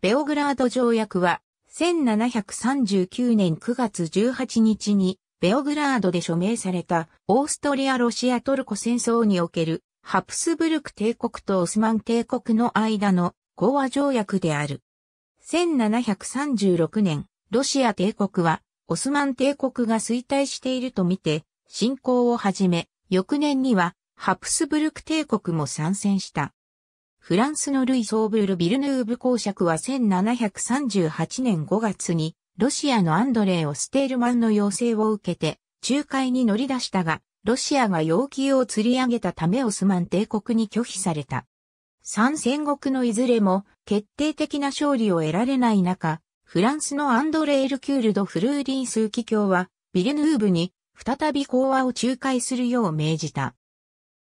ベオグラード条約は、1739年9月18日に、ベオグラードで署名された、オーストリア・ロシア・トルコ戦争における、ハプスブルク帝国とオスマン帝国の間の講和条約である。1736年、ロシア帝国は、オスマン帝国が衰退しているとみて、侵攻を始め、翌年には、ハプスブルク帝国も参戦した。フランスのルイ・ソーブール・ビルヌーブ公爵は1738年5月に、ロシアのアンドレー・オステールマンの要請を受けて、仲介に乗り出したが、ロシアが要求を釣り上げたためオスマン帝国に拒否された。三戦国のいずれも決定的な勝利を得られない中、フランスのアンドレール・キュールド・フルーリン枢機卿は、ビルヌーブに再び講和を仲介するよう命じた。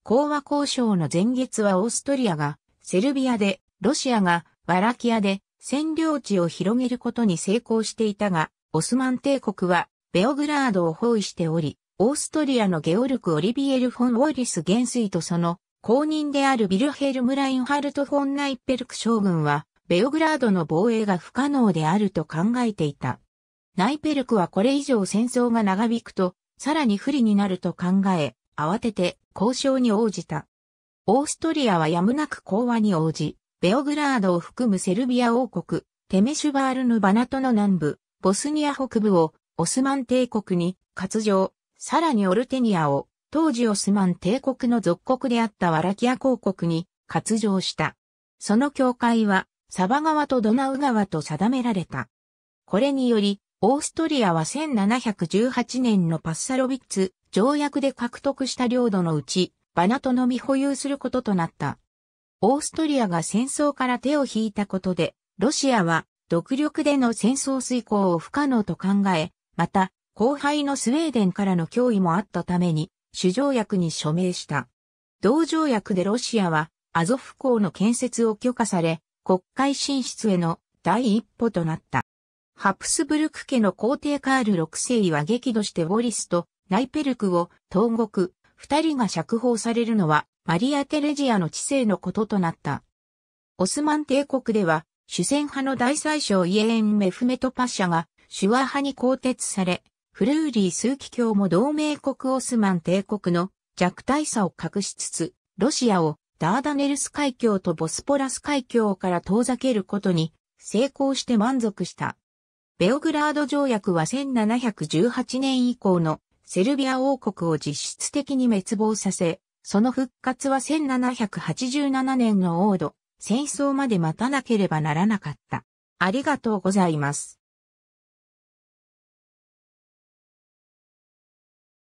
講和交渉の前月はオーストリアがセルビアで、ロシアがワラキアで占領地を広げることに成功していたが、オスマン帝国はベオグラードを包囲しており、オーストリアのゲオルク・オリビエル・フォン・ウォリス元帥とその公認であるビルヘルム・ラインハルト・フォン・ナイッペルク将軍は、ベオグラードの防衛が不可能であると考えていた。ナイペルクはこれ以上戦争が長引くと、さらに不利になると考え、慌てて交渉に応じた。オーストリアはやむなく講和に応じ、ベオグラードを含むセルビア王国、テメシュバールヌバナトの南部、ボスニア北部をオスマン帝国に割譲、さらにオルテニアを当時オスマン帝国の属国であったワラキア公国に割譲した。その境界はサバ川とドナウ川と定められた。これにより、オーストリアは1718年のパッサロビッツ条約で獲得した領土のうち、バナトのみ保有することとなった。オーストリアが戦争から手を引いたことで、ロシアは独力での戦争遂行を不可能と考え、また、後輩のスウェーデンからの脅威もあったために、主条約に署名した。同条約でロシアは、アゾフ港の建設を許可され、国会進出への第一歩となった。ハプスブルク家の皇帝カール6世は激怒してウォリスとナイペルクを東国二人が釈放されるのはマリア・テレジアの治世のこととなった。オスマン帝国では、主戦派の大宰相イエーン・メフメトパッシャがュワ派に更迭され、フルーリー枢機教も同盟国オスマン帝国の弱体さを隠しつつ、ロシアをダーダネルス海峡とボスポラス海峡から遠ざけることに成功して満足した。ベオグラード条約は1718年以降のセルビア王国を実質的に滅亡させ、その復活は1787年の王土、戦争まで待たなければならなかった。ありがとうございます。